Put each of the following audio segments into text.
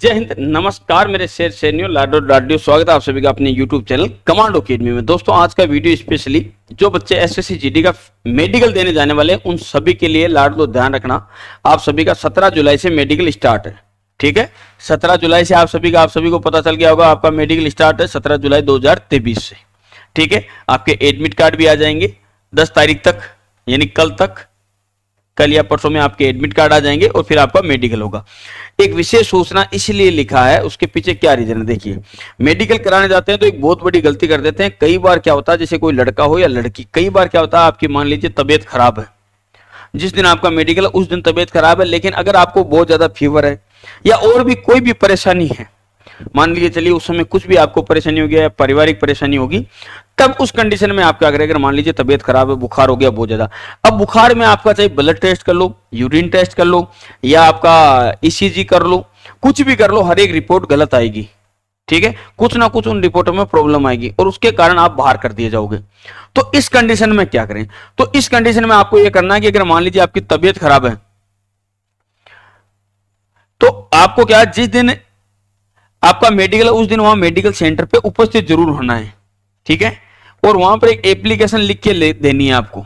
जय हिंद नमस्कार मेरे शेर सैनियो लाडो लाडियो स्वागत है आप सभी का अपने YouTube चैनल कमांडो अकेडमी में दोस्तों आज का वीडियो स्पेशली जो बच्चे एस एस का मेडिकल देने जाने वाले उन सभी के लिए लाडलो ध्यान रखना आप सभी का 17 जुलाई से मेडिकल स्टार्ट है ठीक है 17 जुलाई से आप सभी का आप सभी को पता चल गया होगा आपका मेडिकल स्टार्ट है सत्रह जुलाई दो से ठीक है आपके एडमिट कार्ड भी आ जाएंगे दस तारीख तक यानी कल तक कल या परसों में आपके एडमिट कार्ड आ जाएंगे और फिर आपका मेडिकल होगा एक विशेष सूचना इसलिए लिखा है उसके पीछे क्या रीजन है देखिए मेडिकल कराने जाते हैं तो एक बहुत बड़ी गलती कर देते हैं कई बार क्या होता है जैसे कोई लड़का हो या लड़की कई बार क्या होता है आपकी मान लीजिए तबियत खराब है जिस दिन आपका मेडिकल उस दिन तबियत खराब है लेकिन अगर आपको बहुत ज्यादा फीवर है या और भी कोई भी परेशानी है मान लीजिए चलिए उस समय कुछ भी आपको परेशानी होगी या पारिवारिक परेशानी होगी तब उस कंडीशन में आप क्या करें अगर मान लीजिए तबियत खराब है बुखार हो गया बहुत ज्यादा अब बुखार में आपका चाहे ब्लड टेस्ट कर लो यूरिन टेस्ट कर लो या आपका ईसीजी e कर लो कुछ भी कर लो हर एक रिपोर्ट गलत आएगी ठीक है कुछ ना कुछ उन रिपोर्टों में प्रॉब्लम आएगी और उसके कारण आप बाहर कर दिए जाओगे तो इस कंडीशन में क्या करें तो इस कंडीशन में आपको यह करना है कि अगर मान लीजिए आपकी तबियत खराब है तो आपको क्या जिस दिन आपका मेडिकल उस दिन वहां मेडिकल सेंटर पे उपस्थित जरूर होना है ठीक है और वहां पर एक एप्लीकेशन लिख के देनी है आपको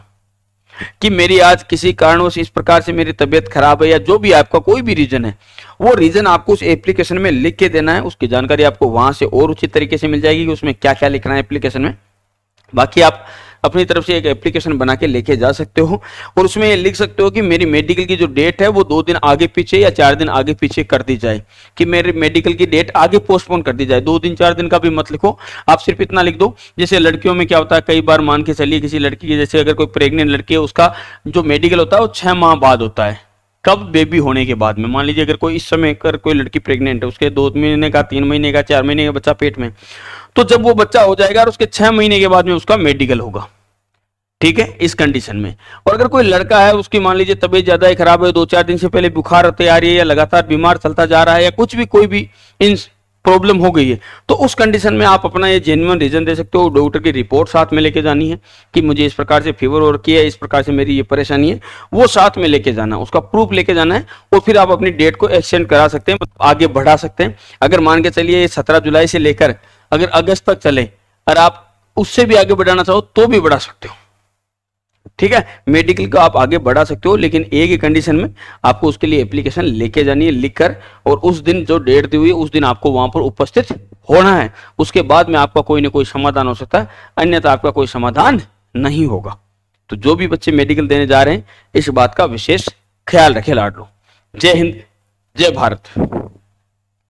कि मेरी आज किसी कारणवश इस प्रकार से मेरी तबियत खराब है या जो भी आपका कोई भी रीजन है वो रीजन आपको उस एप्लीकेशन में लिख के देना है उसकी जानकारी आपको वहां से और उचित तरीके से मिल जाएगी कि उसमें क्या क्या लिखना है एप्लीकेशन में बाकी आप अपनी तरफ से एक एप्लीकेशन बना के लेके जा सकते हो और उसमें लिख सकते हो कि मेरी मेडिकल की जो डेट है वो दो दिन आगे पीछे या चार दिन आगे पीछे कर दी जाए कि मेरी मेडिकल की डेट आगे पोस्टपोन कर दी जाए दो दिन चार दिन का भी मत लिखो आप सिर्फ इतना लिख दो जैसे लड़कियों में क्या होता है कई बार मान के चलिए किसी लड़की की जैसे अगर कोई प्रेगनेंट लड़की है उसका जो मेडिकल होता है वो छह माह बाद होता है कब बेबी होने के बाद में मान लीजिए अगर कोई इस समय कर कोई लड़की प्रेग्नेंट है उसके दो महीने का तीन महीने का चार महीने का बच्चा पेट में तो जब वो बच्चा हो जाएगा और उसके छह महीने के बाद में उसका मेडिकल होगा ठीक है इस कंडीशन में और अगर कोई लड़का है उसकी मान लीजिए तबीयत ज्यादा ही खराब है दो चार दिन से पहले बुखार होते आ रही है या लगातार बीमार चलता जा रहा है या कुछ भी कोई भी इन प्रॉब्लम हो गई है तो उस कंडीशन में आप अपना ये जेन्युन रीजन दे सकते हो डॉक्टर की रिपोर्ट साथ में लेके जानी है कि मुझे इस प्रकार से फीवर और किया है इस प्रकार से मेरी ये परेशानी है वो साथ में लेके जाना उसका प्रूफ लेके जाना है और फिर आप अपनी डेट को एक्सटेंड करा सकते हैं मतलब आगे बढ़ा सकते हैं अगर मान के चलिए सत्रह जुलाई से लेकर अगर अगस्त तक चले और आप उससे भी आगे बढ़ाना चाहो तो भी बढ़ा सकते हो ठीक है मेडिकल का आप आगे बढ़ा सकते हो लेकिन एक ही कंडीशन में आपको उसके लिए एप्लीकेशन लेके जानी है लिखकर और उस दिन जो डेट दी हुई उस दिन आपको वहां पर उपस्थित होना है उसके बाद में आपका कोई ना कोई समाधान हो सकता है अन्यथा आपका कोई समाधान नहीं होगा तो जो भी बच्चे मेडिकल देने जा रहे हैं इस बात का विशेष ख्याल रखे लाड लो जय हिंद जय भारत